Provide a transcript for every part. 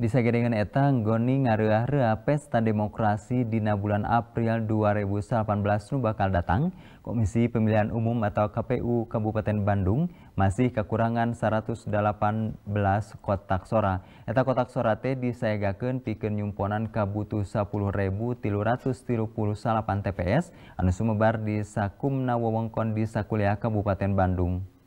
Disagedengan eta Goni ngareua-reua pesta demokrasi dina bulan April 2018 nu bakal datang, Komisi Pemilihan Umum atau KPU Kabupaten Bandung masih kekurangan 118 kotak sora. Eta kotak sora teh disaegakeun pikeun nyumponan ka butuh 10.338 TPS anu sumebar di Sakumna wewengkon di Sakuliah Kabupaten Bandung.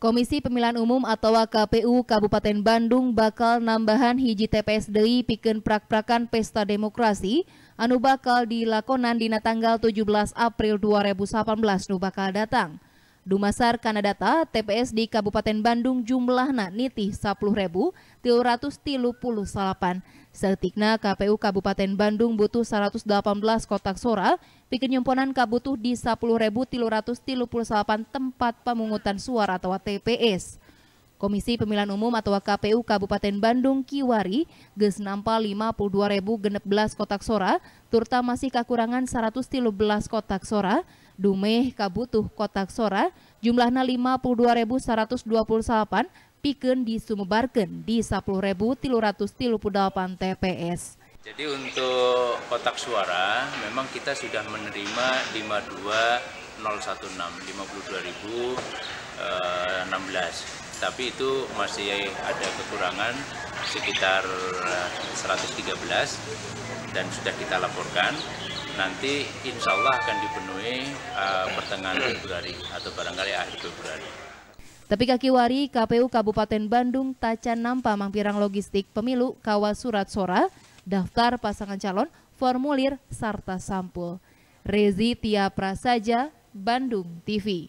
Komisi Pemilihan Umum atau KPU Kabupaten Bandung bakal nambahan hiji TPS DEI piken prak-prakan pesta demokrasi anu bakal dilakonan dina tanggal 17 April 2018 nu bakal datang. Dumasar data TPS di Kabupaten Bandung tiga nitih 10.338. Setikna KPU Kabupaten Bandung butuh 118 kotak suara, bikin nyumponan kabutuh di 10.338 tempat pemungutan suara atau TPS. Komisi Pemilihan Umum atau KPU Kabupaten Bandung Kiwari geus nampa 52.016 kotak sora, turta masih kekurangan 113 kotak sora, dumeh kabutuh kotak sora, jumlahna 52.128 pikeun disumebarkeun di 10.338 TPS. Jadi untuk kotak suara memang kita sudah menerima 52.016, 52.016 tapi itu masih ada kekurangan sekitar 113 eh, dan sudah kita laporkan nanti insya Allah akan dipenuhi uh, pertengahan Februari atau barangkali akhir Februari. Tapi Kaki Wari, KPU Kabupaten Bandung tacan nampa mangpirang logistik pemilu kawas surat sora, daftar pasangan calon, formulir, serta sampul. Rezi Tia Prasaja, Bandung TV.